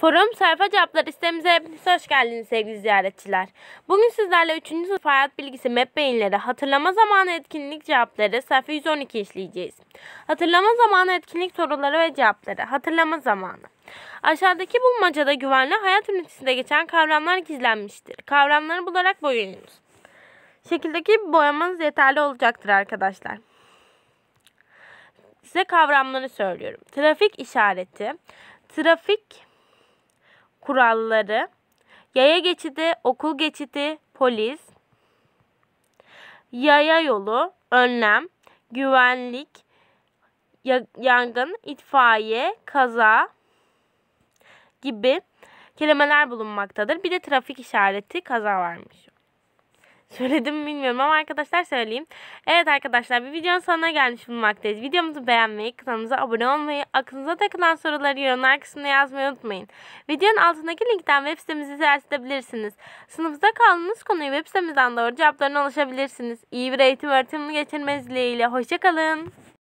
Forum sayfa cevaplar listemize hepiniz hoş geldiniz sevgili ziyaretçiler. Bugün sizlerle 3. sınıf hayat bilgisi MEP beyinleri hatırlama zamanı etkinlik cevapları sayfa 112 işleyeceğiz. Hatırlama zamanı etkinlik soruları ve cevapları. Hatırlama zamanı. Aşağıdaki bulmacada güvenli hayat ünitesinde geçen kavramlar gizlenmiştir. Kavramları bularak boyayınız. Şekildeki boyamanız yeterli olacaktır arkadaşlar. Size kavramları söylüyorum. Trafik işareti, trafik kuralları, yaya geçidi, okul geçidi, polis, yaya yolu, önlem, güvenlik, yangın, itfaiye, kaza gibi kelimeler bulunmaktadır. Bir de trafik işareti kaza varmış. Söyledim mi bilmiyorum ama arkadaşlar söyleyeyim. Evet arkadaşlar bir videonun sonuna gelmiş bulunmaktayız. Videomuzu beğenmeyi, kanalımıza abone olmayı, aklınıza takılan soruları yorumlar kısmına yazmayı unutmayın. Videonun altındaki linkten web sitemizi ziyaret edebilirsiniz. Sınıfta kaldığınız konuyu web sitemizden doğru cevaplarına ulaşabilirsiniz. İyi bir eğitim öğretimini geçirmeniz dileğiyle. Hoşçakalın.